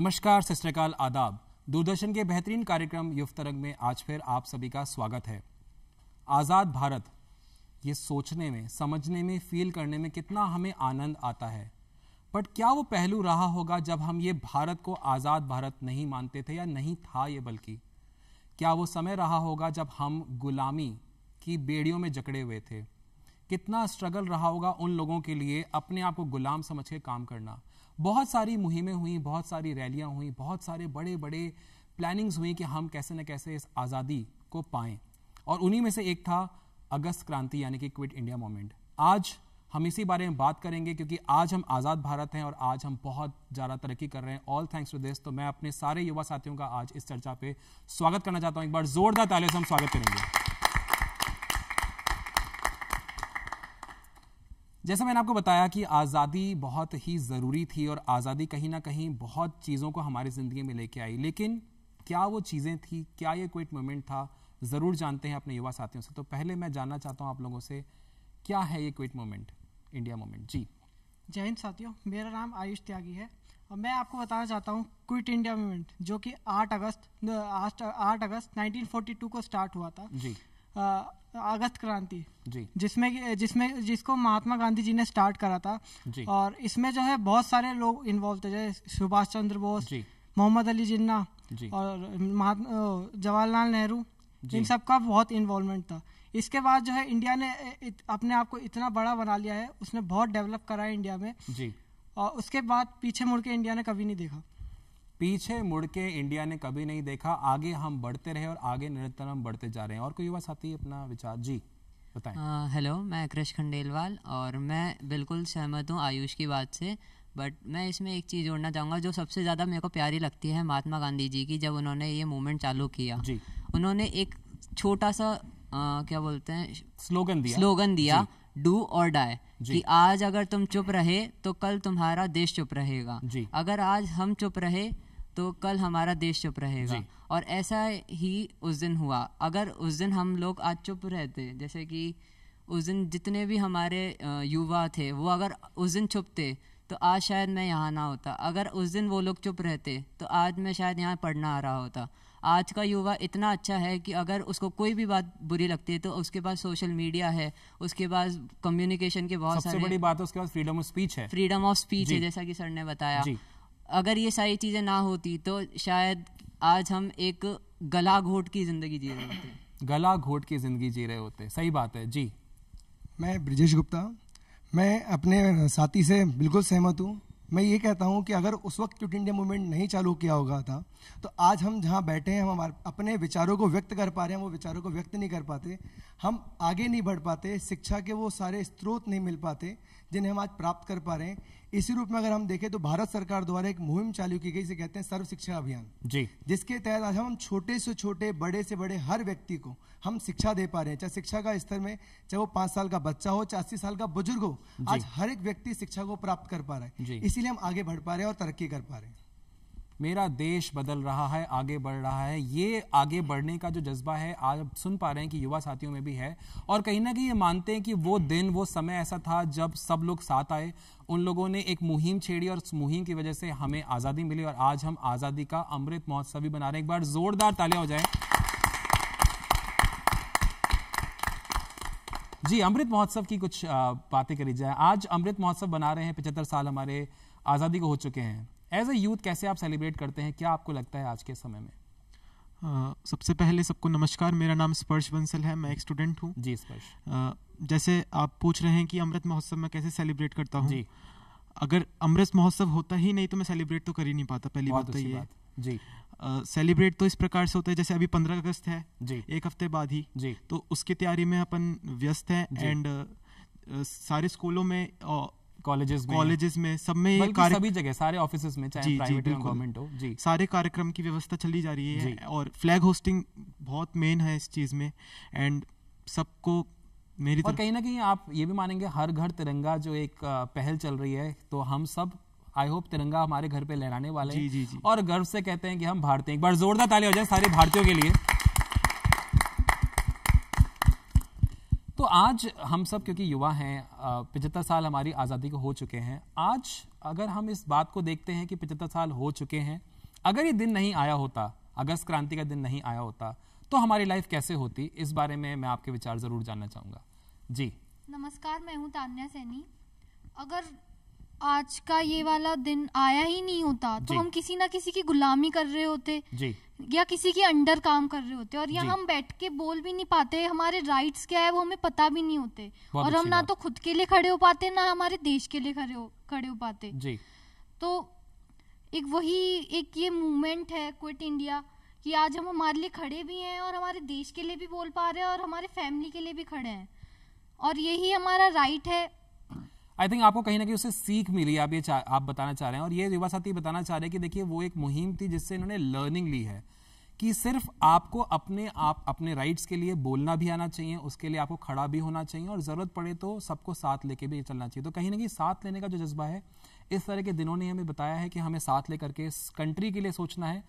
नमस्कार सत्यकाल आदाब दूरदर्शन के बेहतरीन कार्यक्रम युव तरंग में आज फिर आप सभी का स्वागत है आज़ाद भारत ये सोचने में समझने में फील करने में कितना हमें आनंद आता है बट क्या वो पहलू रहा होगा जब हम ये भारत को आज़ाद भारत नहीं मानते थे या नहीं था ये बल्कि क्या वो समय रहा होगा जब हम गुलामी की बेड़ियों में जकड़े हुए थे कितना स्ट्रगल रहा होगा उन लोगों के लिए अपने आप को गुलाम समझ के काम करना बहुत सारी मुहिमें हुई बहुत सारी रैलियाँ हुई बहुत सारे बड़े बड़े प्लानिंग्स हुई कि हम कैसे न कैसे इस आज़ादी को पाएँ और उन्हीं में से एक था अगस्त क्रांति यानी कि क्विट इंडिया मोमेंट आज हम इसी बारे में बात करेंगे क्योंकि आज हम आज़ाद भारत हैं और आज हम बहुत ज़्यादा तरक्की कर रहे हैं ऑल थैंक्स टू दिस तो मैं अपने सारे युवा साथियों का आज इस चर्चा पे स्वागत करना चाहता हूँ एक बार ज़ोरदार तालियों से हम स्वागत करेंगे जैसा मैंने आपको बताया कि आज़ादी बहुत ही ज़रूरी थी और आज़ादी कहीं ना कहीं बहुत चीज़ों को हमारी ज़िंदगी में लेके आई लेकिन क्या वो चीज़ें थी क्या ये क्विट मोमेंट था ज़रूर जानते हैं अपने युवा साथियों से तो पहले मैं जानना चाहता हूँ आप लोगों से क्या है ये क्विट मोमेंट इंडिया मोमेंट जी जय हिंद साथियों मेरा नाम आयुष त्यागी है और मैं आपको बताना चाहता हूँ क्विट इंडिया मोमेंट जो कि 8 अगस्त 8 अगस्त 1942 को स्टार्ट हुआ था जी अगस्त क्रांति जिसमें जिसमें जिसको महात्मा गांधी जी ने स्टार्ट करा था और इसमें जो है बहुत सारे लोग इन्वॉल्व थे जैसे सुभाष चंद्र बोस मोहम्मद अली जिन्ना और जवाहरलाल नेहरू इन सब का बहुत इन्वॉल्वमेंट था इसके बाद जो है इंडिया ने इत, अपने आप को इतना बड़ा बना लिया है उसने बहुत डेवलप करा है इंडिया में जी और उसके बाद पीछे मुड़ के इंडिया ने कभी नहीं देखा पीछे मुड़ के इंडिया ने कभी नहीं देखा आगे हम बढ़ते रहे और आगे निरंतर हम बढ़ते जा रहे हैं और कोई युवा साथी अपना विचार जी बताएं हेलो मैं कृष खंडेलवाल और मैं बिल्कुल सहमत हूँ आयुष की बात से बट मैं इसमें एक चीज़ जोड़ना चाहूँगा जो सबसे ज़्यादा मेरे को प्यारी लगती है महात्मा गांधी जी की जब उन्होंने ये मूवमेंट चालू किया जी उन्होंने एक छोटा सा आ, क्या बोलते हैं स्लोगन दिया स्लोगन दिया डू और डाई कि आज अगर तुम चुप रहे तो कल तुम्हारा देश चुप रहेगा जी अगर आज हम चुप रहे तो कल हमारा देश चुप रहेगा और ऐसा ही उस दिन हुआ अगर उस दिन हम लोग आज चुप रहते जैसे कि उस दिन जितने भी हमारे युवा थे वो अगर उस दिन चुप थे तो आज शायद मैं यहाँ ना होता अगर उस दिन वो लोग चुप रहते तो आज मैं शायद यहाँ पढ़ना आ रहा होता आज का युवा इतना अच्छा है कि अगर उसको कोई भी बात बुरी लगती है तो उसके पास सोशल मीडिया है उसके पास कम्युनिकेशन के बहुत सबसे बड़ी बात है उसके पास फ्रीडम ऑफ स्पीच है फ्रीडम ऑफ स्पीच है जैसा कि सर ने बताया अगर ये सारी चीज़ें ना होती तो शायद आज हम एक गला घोट की ज़िंदगी जी रहे होते गला घोट की ज़िंदगी जी रहे होते सही बात है जी मैं ब्रजेश गुप्ता मैं अपने साथी से बिल्कुल सहमत हूँ मैं ये कहता हूँ कि अगर उस वक्त क्विट इंडिया मूवमेंट नहीं चालू किया होगा था तो आज हम जहाँ बैठे हैं हम हमारे अपने विचारों को व्यक्त कर पा रहे हैं वो विचारों को व्यक्त नहीं कर पाते हम आगे नहीं बढ़ पाते शिक्षा के वो सारे स्रोत नहीं मिल पाते जिन्हें हम आज प्राप्त कर पा रहे हैं इसी रूप में अगर हम देखें तो भारत सरकार द्वारा एक मुहिम चालू की गई जिसे कहते हैं सर्व शिक्षा अभियान जी जिसके तहत आज हम छोटे से छोटे बड़े से बड़े हर व्यक्ति को हम शिक्षा दे पा रहे हैं चाहे शिक्षा का स्तर में चाहे वो पांच साल का बच्चा हो चाहे अस्सी साल का बुजुर्ग हो आज हर एक व्यक्ति शिक्षा को प्राप्त कर पा रहा है इसीलिए हम आगे बढ़ पा रहे हैं और तरक्की कर पा रहे हैं मेरा देश बदल रहा है आगे बढ़ रहा है ये आगे बढ़ने का जो जज्बा है आज आप सुन पा रहे हैं कि युवा साथियों में भी है और कहीं ना कहीं ये मानते हैं कि वो दिन वो समय ऐसा था जब सब लोग साथ आए उन लोगों ने एक मुहिम छेड़ी और उस मुहिम की वजह से हमें आज़ादी मिली और आज हम आज़ादी का अमृत महोत्सव भी बना रहे हैं एक बार ज़ोरदार तालियां हो जाए जी अमृत महोत्सव की कुछ बातें करी जाए आज अमृत महोत्सव बना रहे हैं पचहत्तर साल हमारे आज़ादी को हो चुके हैं एज ए यूथ कैसे आप सेलिब्रेट करते हैं क्या आपको लगता है आज के समय में Uh, सबसे पहले सबको नमस्कार मेरा नाम स्पर्श बंसल है मैं एक स्टूडेंट हूँ जी स्पर्श uh, जैसे आप पूछ रहे हैं कि अमृत महोत्सव में कैसे सेलिब्रेट करता हूँ अगर अमृत महोत्सव होता ही नहीं तो मैं सेलिब्रेट तो कर ही नहीं पाता पहली बात तो ये जी सेलिब्रेट uh, तो इस प्रकार से होता है जैसे अभी पंद्रह अगस्त है जी एक हफ्ते बाद ही जी तो उसकी तैयारी में अपन व्यस्त हैं एंड सारे स्कूलों में कॉलेजेस कॉलेजेस में सब में कार्य... सभी जगह सारे ऑफिस में चाहे प्राइवेट हो गवर्नमेंट हो जी सारे कार्यक्रम की व्यवस्था चली जा रही है और फ्लैग होस्टिंग बहुत मेन है इस चीज़ में एंड सबको मेरी और कहीं ना कहीं आप ये भी मानेंगे हर घर तिरंगा जो एक पहल चल रही है तो हम सब आई होप तिरंगा हमारे घर पे लहराने वाले हैं और गर्व से कहते हैं कि हम भारतीय एक बार जोरदार ताली हो जाए सारे भारतीयों के लिए आज हम सब क्योंकि युवा हैं पचहत्तर साल हमारी आज़ादी को हो चुके हैं आज अगर हम इस बात को देखते हैं कि पचहत्तर साल हो चुके हैं अगर ये दिन नहीं आया होता अगस्त क्रांति का दिन नहीं आया होता तो हमारी लाइफ कैसे होती इस बारे में मैं आपके विचार ज़रूर जानना चाहूँगा जी नमस्कार मैं हूँ तान्या सैनी अगर आज का ये वाला दिन आया ही नहीं होता तो हम किसी ना किसी की गुलामी कर रहे होते जी या किसी के अंडर काम कर रहे होते और हम बैठ के बोल भी नहीं पाते हमारे राइट्स क्या है वो हमें पता भी नहीं होते और हम ना तो खुद के लिए खड़े हो पाते ना हमारे देश के लिए खड़े हो खड़े हो पाते जी तो एक वही एक ये मूवमेंट है क्विट इंडिया कि आज हम हमारे लिए खड़े भी हैं और हमारे देश के लिए भी बोल पा रहे हैं और हमारे फैमिली के लिए भी खड़े हैं और यही हमारा राइट है आई थिंक आपको कहीं ना कहीं उससे सीख मिली आप ये आप बताना चाह रहे हैं और ये युवा साथी बताना चाह रहे हैं कि देखिए वो एक मुहिम थी जिससे इन्होंने लर्निंग ली है कि सिर्फ आपको अपने आप अपने राइट्स के लिए बोलना भी आना चाहिए उसके लिए आपको खड़ा भी होना चाहिए और ज़रूरत पड़े तो सबको साथ लेके भी चलना चाहिए तो कहीं ना कहीं साथ लेने का जो जज्बा है इस तरह के दिनों ने हमें बताया है कि हमें साथ लेकर के इस कंट्री के लिए सोचना है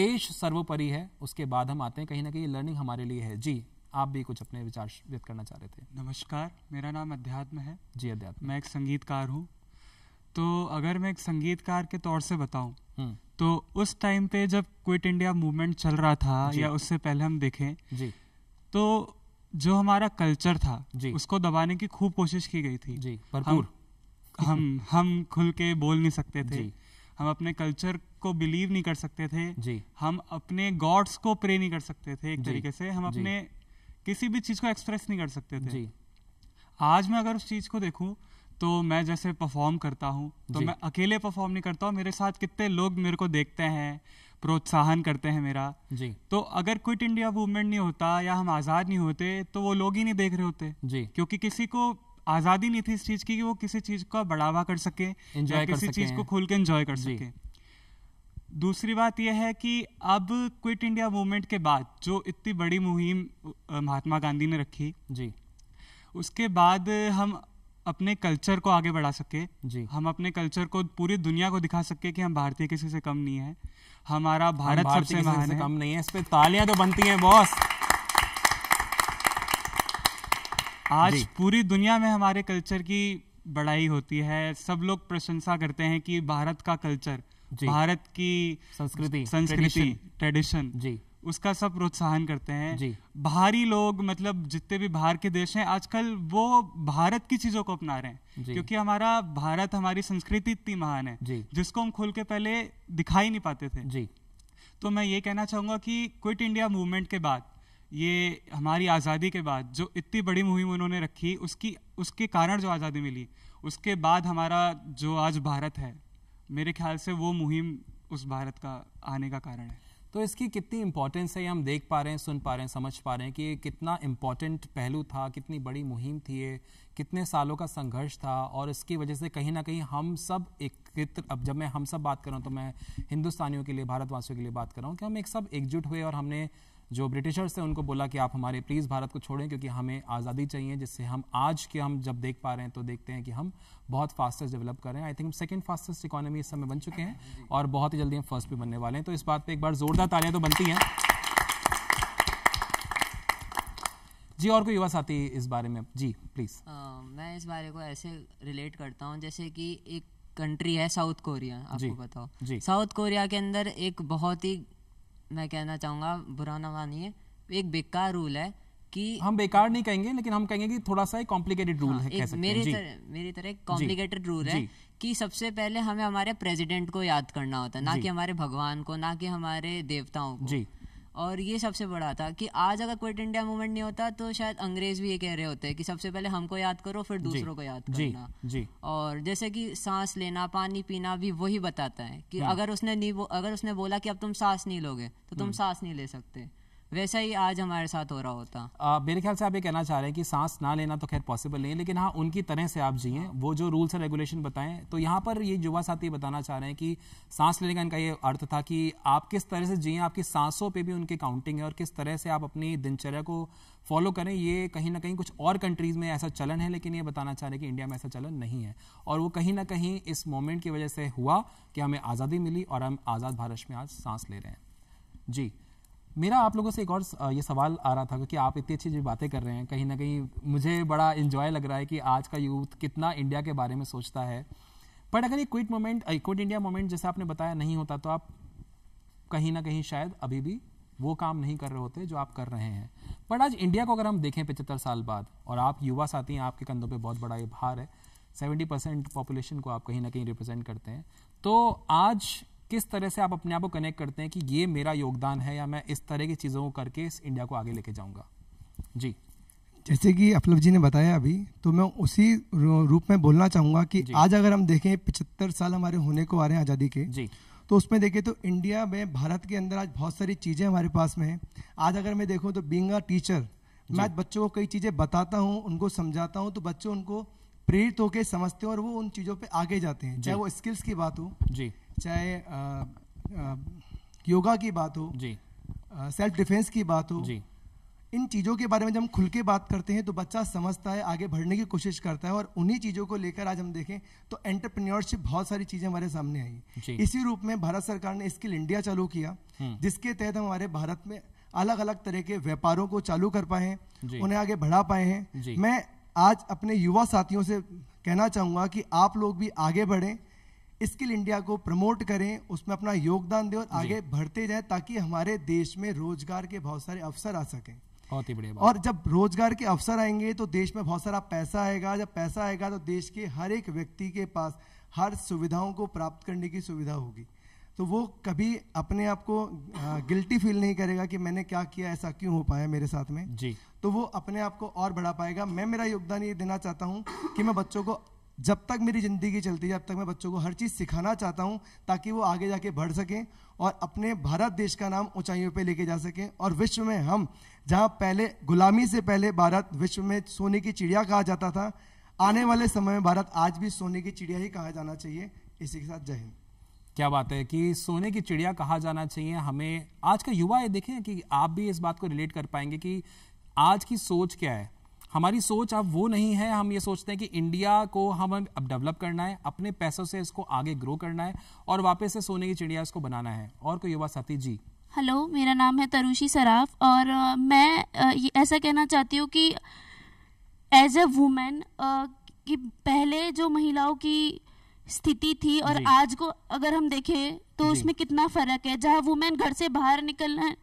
देश सर्वोपरि है उसके बाद हम आते हैं कहीं ना कहीं लर्निंग हमारे लिए है जी आप भी कुछ अपने विचार व्यक्त करना चाह रहे थे नमस्कार मेरा नाम अध्यात्म है जी अध्यात्म मैं एक संगीतकार हूँ तो अगर मैं एक संगीतकार के तौर से बताऊँ हम्म। तो उस टाइम पे जब क्विट इंडिया मूवमेंट चल रहा था या उससे पहले हम देखें जी तो जो हमारा कल्चर था जी उसको दबाने की खूब कोशिश की गई थी जी भरपूर हम, हम हम खुल के बोल नहीं सकते थे जी, हम अपने कल्चर को बिलीव नहीं कर सकते थे जी हम अपने गॉड्स को प्रे नहीं कर सकते थे एक तरीके से हम अपने किसी भी चीज़ को एक्सप्रेस नहीं कर सकते थे जी आज मैं अगर उस चीज़ को देखूँ तो मैं जैसे परफॉर्म करता हूँ तो मैं अकेले परफॉर्म नहीं करता हूँ मेरे साथ कितने लोग मेरे को देखते हैं प्रोत्साहन करते हैं मेरा जी तो अगर क्विट इंडिया मूवमेंट नहीं होता या हम आज़ाद नहीं होते तो वो लोग ही नहीं देख रहे होते जी क्योंकि किसी को आज़ादी नहीं थी इस चीज़ की कि वो किसी चीज़ का बढ़ावा कर सके या किसी चीज़ को खुल के इंजॉय कर सके दूसरी बात यह है कि अब क्विट इंडिया मूवमेंट के बाद जो इतनी बड़ी मुहिम महात्मा गांधी ने रखी जी उसके बाद हम अपने कल्चर को आगे बढ़ा सके जी हम अपने कल्चर को पूरी दुनिया को दिखा सके कि हम भारतीय किसी से कम नहीं है हमारा भारत, हम सबसे महान है कम नहीं है इस पर तालियां तो बनती हैं बॉस आज पूरी दुनिया में हमारे कल्चर की बड़ाई होती है सब लोग प्रशंसा करते हैं कि भारत का कल्चर भारत की संस्कृति संस्कृति ट्रेडिशन जी उसका सब प्रोत्साहन करते हैं जी बाहरी लोग मतलब जितने भी बाहर के देश हैं आजकल वो भारत की चीजों को अपना रहे हैं क्योंकि हमारा भारत हमारी संस्कृति इतनी महान है जी जिसको हम खुल के पहले दिखा ही नहीं पाते थे जी तो मैं ये कहना चाहूंगा कि क्विट इंडिया मूवमेंट के बाद ये हमारी आज़ादी के बाद जो इतनी बड़ी मुहिम उन्होंने रखी उसकी उसके कारण जो आज़ादी मिली उसके बाद हमारा जो आज भारत है मेरे ख्याल से वो मुहिम उस भारत का आने का कारण है तो इसकी कितनी इम्पोर्टेंस है हम देख पा रहे हैं सुन पा रहे हैं समझ पा रहे हैं कि ये कितना इम्पोर्टेंट पहलू था कितनी बड़ी मुहिम थी ये कितने सालों का संघर्ष था और इसकी वजह से कहीं ना कहीं हम सब एकत्र अब जब मैं हम सब बात कर रहा हूँ तो मैं हिंदुस्तानियों के लिए भारतवासियों के लिए बात कर रहा हूँ कि हम एक सब एकजुट हुए और हमने जो ब्रिटिशर्स थे उनको बोला कि आप हमारे प्लीज़ भारत को छोड़ें क्योंकि हमें आज़ादी चाहिए जिससे हम आज के हम जब देख पा रहे हैं तो देखते हैं कि हम बहुत फास्टेस्ट डेवलप कर रहे हैं आई थिंक हम सेकेंड फास्टेस्ट इकोनॉमी इस समय बन चुके हैं और बहुत ही जल्दी हम फर्स्ट भी बनने वाले हैं तो इस बात पर एक बार ज़ोरदार तालियाँ तो बनती हैं जी और कोई युवा साथी इस बारे में जी प्लीज़ uh, मैं इस बारे को ऐसे रिलेट करता हूँ जैसे कि एक कंट्री है साउथ कोरिया आपको बताओ साउथ कोरिया के अंदर एक बहुत ही मैं कहना चाहूँगा बुरा ना मानिए एक बेकार रूल है कि हम बेकार नहीं कहेंगे लेकिन हम कहेंगे कि थोड़ा सा कॉम्प्लिकेटेड रूल हाँ, है मेरी तरह मेरी तरह एक कॉम्प्लिकेटेड रूल है कि सबसे पहले हमें हमारे प्रेसिडेंट को याद करना होता है ना कि हमारे भगवान को ना कि हमारे देवताओं को जी और ये सबसे बड़ा था कि आज अगर क्विट इंडिया मूवमेंट नहीं होता तो शायद अंग्रेज भी ये कह रहे होते कि सबसे पहले हमको याद करो फिर दूसरों को याद करना जी, जी. और जैसे कि सांस लेना पानी पीना भी वही बताता है कि हम्म। अगर उसने नहीं अगर उसने बोला कि अब तुम सांस नहीं लोगे तो तुम हम्म। सांस नहीं ले सकते वैसा ही आज हमारे साथ हो रहा होता आ, मेरे ख्याल से आप ये कहना चाह रहे हैं कि सांस ना लेना तो खैर पॉसिबल नहीं है लेकिन हाँ उनकी तरह से आप जिए वो जो रूल्स और रेगुलेशन बताएं तो यहाँ पर ये युवा साथी बताना चाह रहे हैं कि सांस लेने का इनका ये अर्थ था कि आप किस तरह से जिए आपकी सांसों पर भी उनकी काउंटिंग है और किस तरह से आप अपनी दिनचर्या को फॉलो करें ये कहीं ना कहीं कुछ और कंट्रीज़ में ऐसा चलन है लेकिन ये बताना चाह रहे हैं कि इंडिया में ऐसा चलन नहीं है और वो कहीं ना कहीं इस मोमेंट की वजह से हुआ कि हमें आज़ादी मिली और हम आज़ाद भारत में आज सांस ले रहे हैं जी मेरा आप लोगों से एक और ये सवाल आ रहा था कि आप इतनी अच्छी जो बातें कर रहे हैं कहीं ना कहीं मुझे बड़ा इन्जॉय लग रहा है कि आज का यूथ कितना इंडिया के बारे में सोचता है बट अगर ये quit moment quit India moment जैसे आपने बताया नहीं होता तो आप कहीं ना कहीं शायद अभी भी वो काम नहीं कर रहे होते जो आप कर रहे हैं बट आज इंडिया को अगर हम देखें पचहत्तर साल बाद और आप युवा साथी हैं आपके कंधों पे बहुत बड़ा ये भार है 70 परसेंट पॉपुलेशन को आप कहीं ना कहीं रिप्रेजेंट करते हैं तो आज किस तरह से आप अपने आप को कनेक्ट करते हैं कि ये मेरा योगदान है या मैं इस तरह की चीज़ों को करके इस इंडिया को आगे लेके जाऊँगा जी जैसे कि अफलव जी ने बताया अभी तो मैं उसी रूप में बोलना चाहूँगा कि आज अगर हम देखें पिछहत्तर साल हमारे होने को आ रहे हैं आज़ादी के जी तो उसमें देखें तो इंडिया में भारत के अंदर आज बहुत सारी चीज़ें हमारे पास में हैं आज अगर मैं देखूँ तो बींग अ टीचर मैं आज बच्चों को कई चीज़ें बताता हूँ उनको समझाता हूँ तो बच्चे उनको प्रेरित होकर समझते हैं और वो उन चीज़ों पर आगे जाते हैं चाहे वो स्किल्स की बात हो जी चाहे योगा की बात हो जी सेल्फ डिफेंस की बात हो जी इन चीज़ों के बारे में जब हम खुल के बात करते हैं तो बच्चा समझता है आगे बढ़ने की कोशिश करता है और उन्हीं चीज़ों को लेकर आज हम देखें तो एंटरप्रेन्योरशिप बहुत सारी चीज़ें हमारे सामने आई इसी रूप में भारत सरकार ने स्किल इंडिया चालू किया हम्म। जिसके तहत हमारे भारत में अलग अलग तरह के व्यापारों को चालू कर पाए हैं उन्हें आगे बढ़ा पाए हैं मैं आज अपने युवा साथियों से कहना चाहूँगा कि आप लोग भी आगे बढ़ें स्किल इंडिया को प्रमोट करें उसमें अपना योगदान दें और आगे बढ़ते जाएं ताकि हमारे देश में रोजगार के बहुत सारे अवसर आ सकें बहुत ही बढ़िया और जब रोजगार के अवसर आएंगे तो देश में बहुत सारा पैसा आएगा जब पैसा आएगा तो देश के हर एक व्यक्ति के पास हर सुविधाओं को प्राप्त करने की सुविधा होगी तो वो कभी अपने आप को गिल्टी फील नहीं करेगा कि मैंने क्या किया ऐसा क्यों हो पाया मेरे साथ में जी तो वो अपने आप को और बढ़ा पाएगा मैं मेरा योगदान ये देना चाहता हूँ कि मैं बच्चों को जब तक मेरी ज़िंदगी चलती है जब तक मैं बच्चों को हर चीज़ सिखाना चाहता हूँ ताकि वो आगे जाके बढ़ सकें और अपने भारत देश का नाम ऊंचाइयों पे लेके जा सकें और विश्व में हम जहाँ पहले गुलामी से पहले भारत विश्व में सोने की चिड़िया कहा जाता था आने वाले समय में भारत आज भी सोने की चिड़िया ही कहा जाना चाहिए इसी के साथ जय हिंद क्या बात है कि सोने की चिड़िया कहा जाना चाहिए हमें आज का युवा ये देखें कि आप भी इस बात को रिलेट कर पाएंगे कि आज की सोच क्या है हमारी सोच अब वो नहीं है हम ये सोचते हैं कि इंडिया को हम अब डेवलप करना है अपने पैसों से इसको आगे ग्रो करना है और वापस से सोने की चिड़िया इसको बनाना है और कोई युवा साथी जी हेलो मेरा नाम है तरुषी सराफ और आ, मैं आ, ऐसा कहना चाहती हूँ कि एज ए वूमेन कि पहले जो महिलाओं की स्थिति थी और आज को अगर हम देखें तो उसमें कितना फर्क है जहाँ वुमेन घर से बाहर निकलना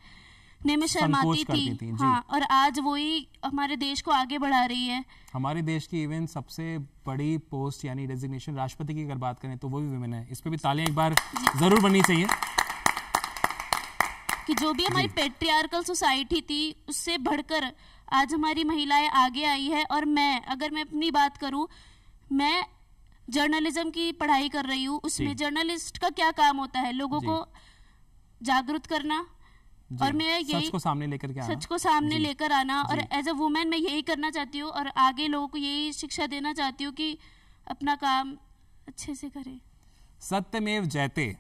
ने में शर्माती थी, थी हाँ, और आज वही हमारे देश को आगे बढ़ा रही है हमारे देश की इवन सबसे बड़ी पोस्ट यानी डेजिग्नेशन राष्ट्रपति की अगर बात करें तो वो भी वुमेन है इस पर भी तालियां एक बार जरूर बननी चाहिए कि जो भी हमारी पेट्रियार्कल सोसाइटी थी उससे बढ़कर आज हमारी महिलाएं आगे आई है और मैं अगर मैं अपनी बात करूं मैं जर्नलिज्म की पढ़ाई कर रही हूँ उसमें जर्नलिस्ट का क्या काम होता है लोगों को जागरूक करना और मैं यही सच को सामने लेकर के सच को सामने लेकर आना और एज अ वुमेन मैं यही करना चाहती हूँ और आगे लोगों को यही शिक्षा देना चाहती हूँ कि अपना काम अच्छे से करें सत्यमेव जयते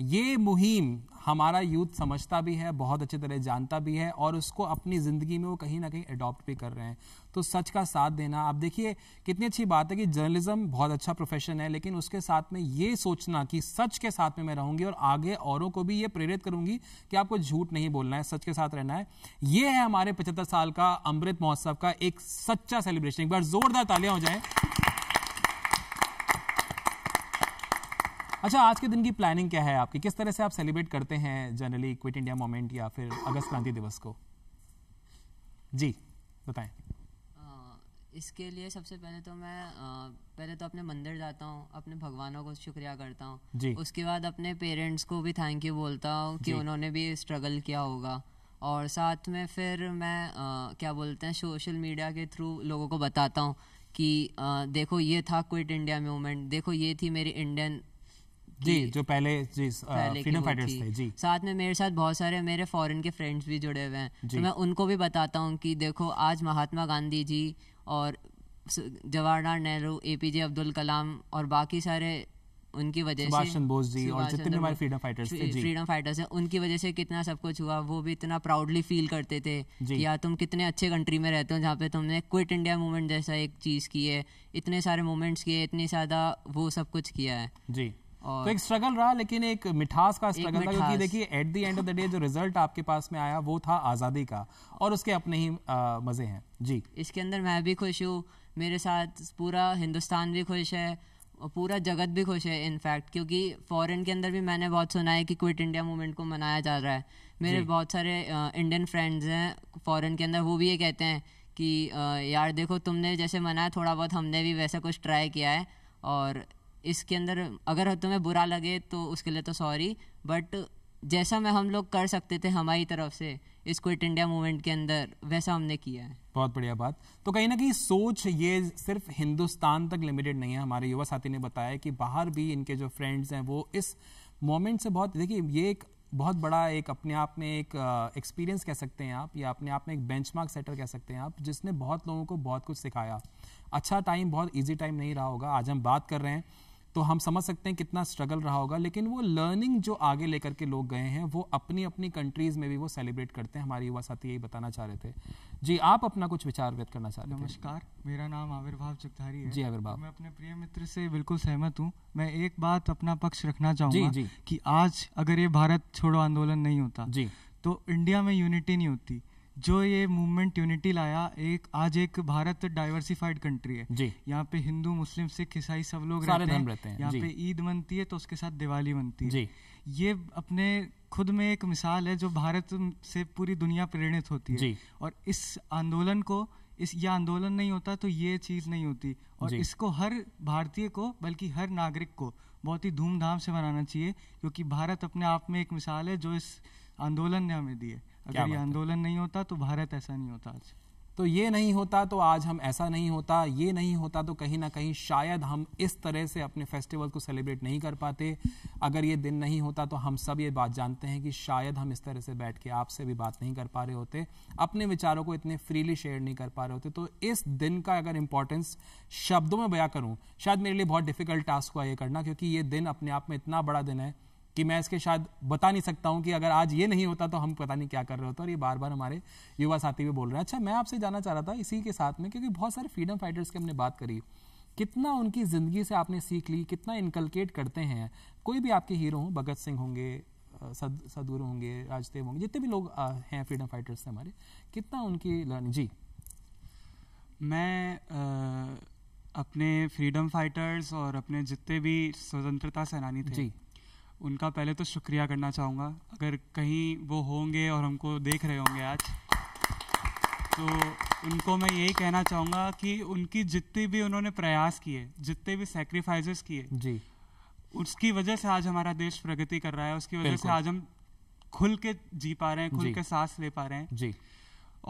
ये मुहिम हमारा यूथ समझता भी है बहुत अच्छी तरह जानता भी है और उसको अपनी ज़िंदगी में वो कहीं ना कहीं अडॉप्ट भी कर रहे हैं तो सच का साथ देना आप देखिए कितनी अच्छी बात है कि जर्नलिज्म बहुत अच्छा प्रोफेशन है लेकिन उसके साथ में ये सोचना कि सच के साथ में मैं रहूंगी और आगे औरों को भी ये प्रेरित करूंगी कि आपको झूठ नहीं बोलना है सच के साथ रहना है ये है हमारे पचहत्तर साल का अमृत महोत्सव का एक सच्चा सेलिब्रेशन एक बार जोरदार तालियां हो जाए अच्छा आज के दिन की प्लानिंग क्या है आपकी किस तरह से आप सेलिब्रेट करते हैं जनरली क्विट इंडिया मोमेंट या फिर अगस्त क्रांति दिवस को जी बताएं इसके लिए सबसे पहले तो मैं पहले तो अपने मंदिर जाता हूँ अपने भगवानों को शुक्रिया करता हूँ उसके बाद अपने पेरेंट्स को भी थैंक यू बोलता हूँ कि उन्होंने भी स्ट्रगल किया होगा और साथ में फिर मैं आ, क्या बोलते हैं सोशल मीडिया के थ्रू लोगों को बताता हूँ कि आ, देखो ये था क्विट इंडिया मूवमेंट देखो ये थी मेरी इंडियन जी जो पहले जी फ्रीडम फाइटर्स थे जी साथ में मेरे साथ बहुत सारे मेरे फॉरेन के फ्रेंड्स भी जुड़े हुए हैं तो मैं उनको भी बताता हूँ कि देखो आज महात्मा गांधी जी और जवाहरलाल नेहरू ए अब्दुल कलाम और बाकी सारे उनकी वजह से सुभाष चंद्र बोस जी और जितने हमारे फ्रीडम फाइटर्स थे जी फ्रीडम फाइटर्स हैं उनकी वजह से कितना सब कुछ हुआ वो भी इतना प्राउडली फील करते थे कि यार तुम कितने अच्छे कंट्री में रहते हो जहाँ पे तुमने क्विट इंडिया मूवमेंट जैसा एक चीज़ की है इतने सारे मूवमेंट्स किए इतनी ज़्यादा वो सब कुछ किया है जी तो एक स्ट्रगल रहा लेकिन एक मिठास का स्ट्रगल था क्योंकि देखिए at the end of the day जो रिजल्ट आपके पास में आया वो था आज़ादी का और उसके अपने ही मज़े हैं जी इसके अंदर मैं भी खुश हूँ मेरे साथ पूरा हिंदुस्तान भी खुश है पूरा जगत भी खुश है इनफैक्ट क्योंकि फॉरेन के अंदर भी मैंने बहुत सुना है कि क्विट इंडिया मूवमेंट को मनाया जा रहा है मेरे बहुत सारे इंडियन फ्रेंड्स हैं फॉरेन के अंदर वो भी ये कहते हैं कि यार देखो तुमने जैसे मनाया थोड़ा बहुत हमने भी वैसा कुछ ट्राई किया है और इसके अंदर अगर तुम्हें बुरा लगे तो उसके लिए तो सॉरी बट जैसा मैं हम लोग कर सकते थे हमारी तरफ से इस क्विट इंडिया मूवमेंट के अंदर वैसा हमने किया है बहुत बढ़िया बात तो कहीं ना कहीं सोच ये सिर्फ हिंदुस्तान तक लिमिटेड नहीं है हमारे युवा साथी ने बताया कि बाहर भी इनके जो फ्रेंड्स हैं वो इस मोमेंट से बहुत देखिए ये एक बहुत बड़ा एक अपने आप में एक एक्सपीरियंस कह सकते हैं आप या अपने आप में एक बेंचमार्क सेटर कह सकते हैं आप जिसने बहुत लोगों को बहुत कुछ सिखाया अच्छा टाइम बहुत ईजी टाइम नहीं रहा होगा आज हम बात कर रहे हैं तो हम समझ सकते हैं कितना स्ट्रगल रहा होगा लेकिन वो लर्निंग जो आगे लेकर के लोग गए हैं वो अपनी अपनी कंट्रीज़ में भी वो सेलिब्रेट करते हैं हमारे युवा साथी यही बताना चाह रहे थे जी आप अपना कुछ विचार व्यक्त करना चाह रहे हैं नमस्कार मेरा नाम आविर्भाव जगधारी है जी आविर्भाव मैं अपने प्रिय मित्र से बिल्कुल सहमत हूँ मैं एक बात अपना पक्ष रखना चाहूंगा जी, जी. कि आज अगर ये भारत छोड़ो आंदोलन नहीं होता जी तो इंडिया में यूनिटी नहीं होती जो ये मूवमेंट यूनिटी लाया एक आज एक भारत डाइवर्सिफाइड कंट्री है यहाँ पे हिंदू मुस्लिम सिख ईसाई सब लोग रहते हैं, रहते हैं यहाँ पे ईद मनती है तो उसके साथ दिवाली बनती है जी ये अपने खुद में एक मिसाल है जो भारत से पूरी दुनिया प्रेरित होती है और इस आंदोलन को इस यह आंदोलन नहीं होता तो ये चीज नहीं होती और इसको हर भारतीय को बल्कि हर नागरिक को बहुत ही धूमधाम से मनाना चाहिए क्योंकि भारत अपने आप में एक मिसाल है जो इस आंदोलन ने हमें दी है अगर ये आंदोलन नहीं होता तो भारत ऐसा नहीं होता आज तो ये नहीं होता तो आज हम ऐसा नहीं होता ये नहीं होता तो कहीं ना कहीं शायद हम इस तरह से अपने फेस्टिवल को सेलिब्रेट नहीं कर पाते अगर ये दिन नहीं होता तो हम सब ये बात जानते हैं कि शायद हम इस तरह से बैठ के आपसे भी बात नहीं कर पा रहे होते अपने विचारों को इतने फ्रीली शेयर नहीं कर पा रहे होते तो इस दिन का अगर इंपॉर्टेंस शब्दों में बया करूँ शायद मेरे लिए बहुत डिफिकल्ट टास्क हुआ ये करना क्योंकि ये दिन अपने आप में इतना बड़ा दिन है कि मैं इसके शायद बता नहीं सकता हूँ कि अगर आज ये नहीं होता तो हम पता नहीं क्या कर रहे होते और ये बार बार हमारे युवा साथी भी बोल रहे हैं अच्छा मैं आपसे जाना चाह रहा था इसी के साथ में क्योंकि बहुत सारे फ्रीडम फाइटर्स की हमने बात करी कितना उनकी ज़िंदगी से आपने सीख ली कितना इनकलकेट करते हैं कोई भी आपके हीरो हों भगत सिंह होंगे सद सदगुरु होंगे राजदेव होंगे जितने भी लोग हैं फ्रीडम फाइटर्स से हमारे कितना उनकी लर्निंग जी मैं आ, अपने फ्रीडम फाइटर्स और अपने जितने भी स्वतंत्रता सेनानी थे जी उनका पहले तो शुक्रिया करना चाहूँगा अगर कहीं वो होंगे और हमको देख रहे होंगे आज तो उनको मैं यही कहना चाहूँगा कि उनकी जितने भी उन्होंने प्रयास किए जितने भी सेक्रीफाइसेस किए जी उसकी वजह से आज हमारा देश प्रगति कर रहा है उसकी वजह से आज हम खुल के जी पा रहे हैं खुल के सांस ले पा रहे हैं जी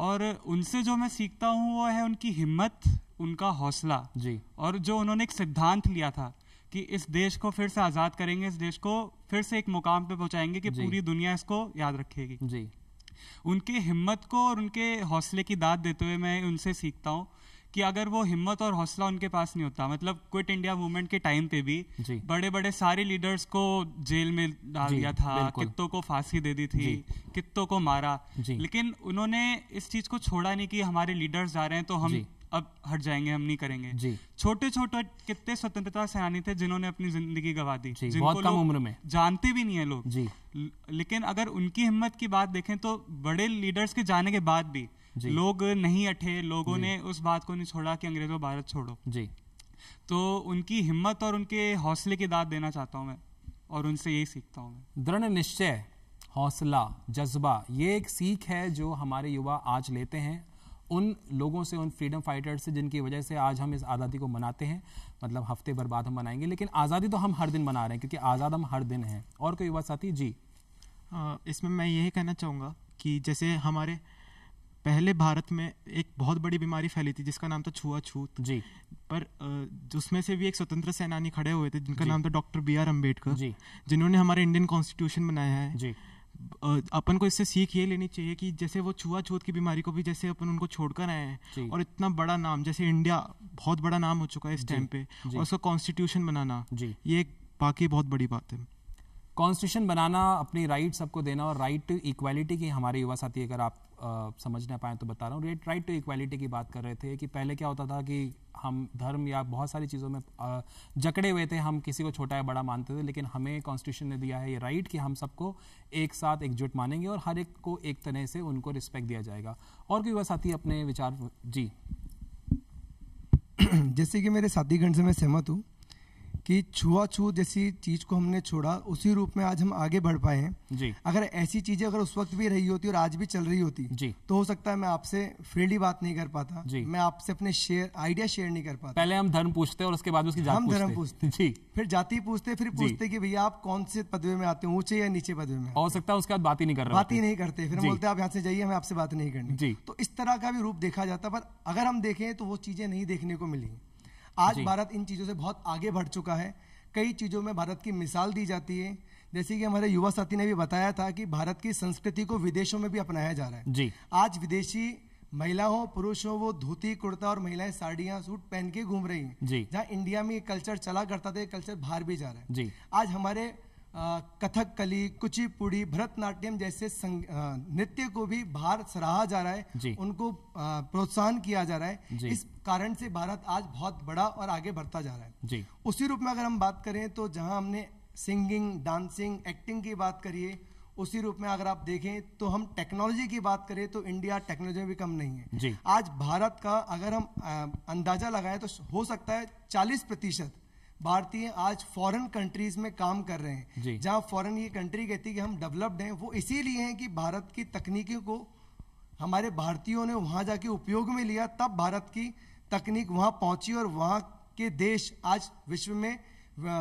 और उनसे जो मैं सीखता हूँ वो है उनकी हिम्मत उनका हौसला जी और जो उन्होंने एक सिद्धांत लिया था कि इस देश को फिर से आज़ाद करेंगे इस देश को फिर से एक मुकाम पे पहुंचाएंगे कि पूरी दुनिया इसको याद रखेगी जी उनके हिम्मत को और उनके हौसले की दाद देते हुए मैं उनसे सीखता हूँ कि अगर वो हिम्मत और हौसला उनके पास नहीं होता मतलब क्विट इंडिया मूवमेंट के टाइम पे भी बड़े बड़े सारे लीडर्स को जेल में डाल दिया था कितों को फांसी दे दी थी कितों को मारा लेकिन उन्होंने इस चीज को छोड़ा नहीं कि हमारे लीडर्स जा रहे हैं तो हम अब हट जाएंगे हम नहीं करेंगे जी छोटे छोटे कितने स्वतंत्रता सेनानी थे जिन्होंने अपनी जिंदगी गवा दी बहुत कम उम्र में जानते भी नहीं है लोग जी लेकिन अगर उनकी हिम्मत की बात देखें तो बड़े लीडर्स के जाने के बाद भी लोग नहीं अठे लोगों ने उस बात को नहीं छोड़ा कि अंग्रेजों भारत छोड़ो जी तो उनकी हिम्मत और उनके हौसले की दाद देना चाहता हूँ मैं और उनसे यही सीखता हूँ मैं दृढ़ निश्चय हौसला जज्बा ये एक सीख है जो हमारे युवा आज लेते हैं उन लोगों से उन फ्रीडम फाइटर्स से जिनकी वजह से आज हम इस आज़ादी को मनाते हैं मतलब हफ्ते भर बाद हम मनाएंगे लेकिन आज़ादी तो हम हर दिन मना रहे हैं क्योंकि आज़ाद हम हर दिन हैं और कोई युवा साथी जी इसमें मैं यही कहना चाहूँगा कि जैसे हमारे पहले भारत में एक बहुत बड़ी बीमारी फैली थी जिसका नाम था छुआ छूत जी पर उसमें से भी एक स्वतंत्र सेनानी खड़े हुए थे जिनका नाम था डॉक्टर बी आर अम्बेडकर जिन्होंने हमारे इंडियन कॉन्स्टिट्यूशन बनाया है जी अपन को इससे सीख ये लेनी चाहिए कि जैसे वो छुआछूत की बीमारी को भी जैसे अपन उनको छोड़कर आए हैं और इतना बड़ा नाम जैसे इंडिया बहुत बड़ा नाम हो चुका है इस टाइम पे और उसका कॉन्स्टिट्यूशन बनाना ये एक बाकी बहुत बड़ी बात है कॉन्स्टिट्यूशन बनाना अपनी राइट सबको देना और राइट टू इक्वालिटी की हमारे युवा साथी अगर आप समझ ना पाए तो बता रहा हूँ राइट टू इक्वालिटी की बात कर रहे थे कि पहले क्या होता था कि हम धर्म या बहुत सारी चीज़ों में जकड़े हुए थे हम किसी को छोटा या बड़ा मानते थे लेकिन हमें कॉन्स्टिट्यूशन ने दिया है ये राइट कि हम सबको एक साथ एकजुट मानेंगे और हर एक को एक तरह से उनको रिस्पेक्ट दिया जाएगा और कोई साथी अपने विचार जी जैसे कि मेरे साथीगण से मैं सहमत हूँ कि छुआछूत जैसी चीज को हमने छोड़ा उसी रूप में आज हम आगे बढ़ पाए हैं जी अगर ऐसी चीजें अगर उस वक्त भी रही होती और आज भी चल रही होती जी तो हो सकता है मैं आपसे फ्रीली बात नहीं कर पाता जी मैं आपसे अपने शेयर आइडिया शेयर नहीं कर पाता पहले हम धर्म पूछते और उसके बाद उसकी जात हम धर्म पूछते जी फिर जाति पूछते फिर पूछते कि भैया आप कौन से पदवे में आते हैं ऊंचे या नीचे पदवे में हो सकता है उसके बाद बात ही नहीं कर बात ही नहीं करते फिर बोलते आप यहाँ से जाइए हमें आपसे बात नहीं करनी जी तो इस तरह का भी रूप देखा जाता पर अगर हम देखें तो वो चीजें नहीं देखने को मिली आज भारत इन चीज़ों से बहुत आगे बढ़ चुका है कई चीज़ों में भारत की मिसाल दी जाती है जैसे कि हमारे युवा साथी ने भी बताया था कि भारत की संस्कृति को विदेशों में भी अपनाया जा रहा है जी आज विदेशी महिला हो पुरुष हो वो धोती कुर्ता और महिलाएं साड़ियां सूट पहन के घूम रही हैं जी जहाँ इंडिया में कल्चर चला करता था ये कल्चर बाहर भी जा रहा है जी आज हमारे कथकली कुचिपुड़ी भरतनाट्यम जैसे नृत्य को भी भारत सराहा जा रहा है उनको प्रोत्साहन किया जा रहा है इस कारण से भारत आज बहुत बड़ा और आगे बढ़ता जा रहा है जी। उसी रूप में अगर हम बात करें तो जहां हमने सिंगिंग डांसिंग एक्टिंग की बात करिए उसी रूप में अगर आप देखें तो हम टेक्नोलॉजी की बात करें तो इंडिया टेक्नोलॉजी में भी कम नहीं है आज भारत का अगर हम अंदाजा लगाएं तो हो सकता है चालीस प्रतिशत भारतीय आज फॉरेन कंट्रीज में काम कर रहे हैं जहां फॉरेन ये कंट्री कहती है कि हम डेवलप्ड हैं वो इसीलिए हैं कि भारत की तकनीकी को हमारे भारतीयों ने वहां जाके उपयोग में लिया तब भारत की तकनीक वहां पहुंची और वहां के देश आज विश्व में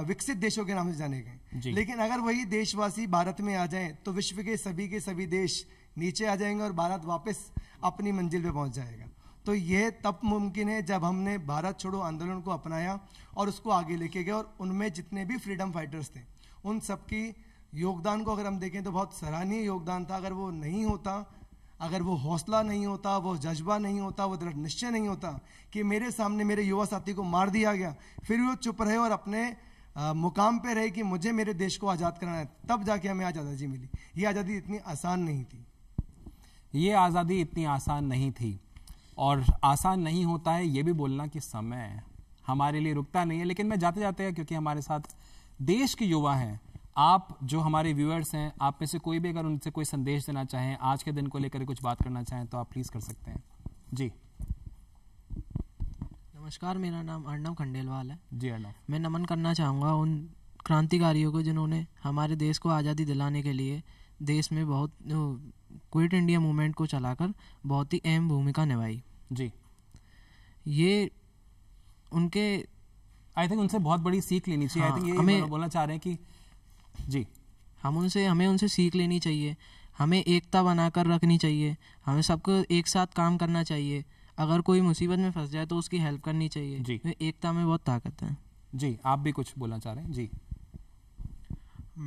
विकसित देशों के नाम से जाने गए लेकिन अगर वही देशवासी भारत में आ जाए तो विश्व के सभी के सभी देश नीचे आ जाएंगे और भारत वापस अपनी मंजिल पे पहुंच जाएगा तो ये तब मुमकिन है जब हमने भारत छोड़ो आंदोलन को अपनाया और उसको आगे लेके गए और उनमें जितने भी फ्रीडम फाइटर्स थे उन सबकी योगदान को अगर हम देखें तो बहुत सराहनीय योगदान था अगर वो नहीं होता अगर वो हौसला नहीं होता वो जज्बा नहीं होता वो दृढ़ निश्चय नहीं होता कि मेरे सामने मेरे युवा साथी को मार दिया गया फिर वो चुप रहे और अपने आ, मुकाम पे रहे कि मुझे मेरे देश को आज़ाद कराना है तब जाके हमें आज आज़ादी मिली ये आज़ादी इतनी आसान नहीं थी ये आज़ादी इतनी आसान नहीं थी और आसान नहीं होता है ये भी बोलना कि समय हमारे लिए रुकता नहीं है लेकिन मैं जाते जाते हैं क्योंकि हमारे साथ देश के युवा हैं आप जो हमारे व्यूअर्स हैं आप में से कोई भी अगर उनसे कोई संदेश देना चाहें आज के दिन को लेकर कुछ बात करना चाहें तो आप प्लीज़ कर सकते हैं जी नमस्कार मेरा नाम अर्णव खंडेलवाल है जी अर्णव मैं नमन करना चाहूँगा उन क्रांतिकारियों को जिन्होंने हमारे देश को आज़ादी दिलाने के लिए देश में बहुत क्विट इंडिया मूवमेंट को चलाकर बहुत ही अहम भूमिका निभाई जी ये उनके आई थिंक उनसे बहुत बड़ी सीख लेनी चाहिए आई थिंक हाँ, ये हमें बोलना चाह रहे हैं कि जी हम उनसे हमें उनसे सीख लेनी चाहिए हमें एकता बनाकर रखनी चाहिए हमें सबको एक साथ काम करना चाहिए अगर कोई मुसीबत में फंस जाए तो उसकी हेल्प करनी चाहिए जी एकता में बहुत ताकत है जी आप भी कुछ बोलना चाह रहे हैं जी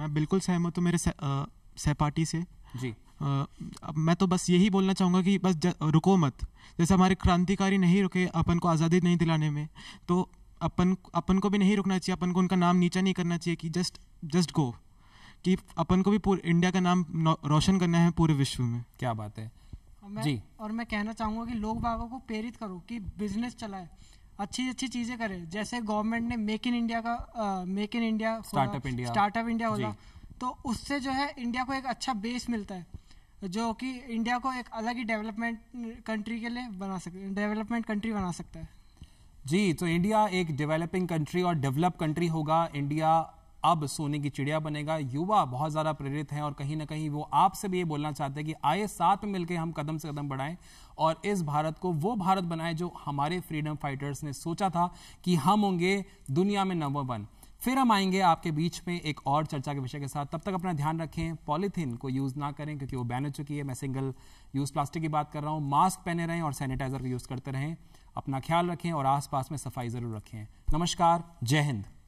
मैं बिल्कुल सहमत हूँ मेरे सहपाठी से जी अब मैं तो बस यही बोलना चाहूँगा कि बस रुको मत जैसे हमारे क्रांतिकारी नहीं रुके अपन को आज़ादी नहीं दिलाने में तो अपन अपन को भी नहीं रुकना चाहिए अपन को उनका नाम नीचा नहीं करना चाहिए कि जस्ट जस्ट गो कि अपन को भी पूरे इंडिया का नाम रोशन करना है पूरे विश्व में क्या बात है मैं, जी और मैं कहना चाहूँगा कि लोग बागों को प्रेरित करो कि बिजनेस चलाए अच्छी अच्छी चीज़ें करें जैसे गवर्नमेंट ने मेक इन इंडिया का make in India startup India startup India होगा तो उससे जो है इंडिया को एक अच्छा बेस मिलता है जो कि इंडिया को एक अलग ही डेवलपमेंट कंट्री के लिए बना सक डेवलपमेंट कंट्री बना सकता है जी तो इंडिया एक डेवलपिंग कंट्री और डेवलप कंट्री होगा इंडिया अब सोने की चिड़िया बनेगा युवा बहुत ज़्यादा प्रेरित हैं और कहीं ना कहीं वो आपसे भी ये बोलना चाहते हैं कि आए साथ में मिलकर हम कदम से कदम बढ़ाएं और इस भारत को वो भारत बनाए जो हमारे फ्रीडम फाइटर्स ने सोचा था कि हम होंगे दुनिया में नंबर वन फिर हम आएंगे आपके बीच में एक और चर्चा के विषय के साथ तब तक अपना ध्यान रखें पॉलीथीन को यूज़ ना करें क्योंकि वो बैन हो चुकी है मैं सिंगल यूज़ प्लास्टिक की बात कर रहा हूँ मास्क पहने रहें और सैनिटाइज़र का यूज़ करते रहें अपना ख्याल रखें और आसपास में सफाई ज़रूर रखें नमस्कार जय हिंद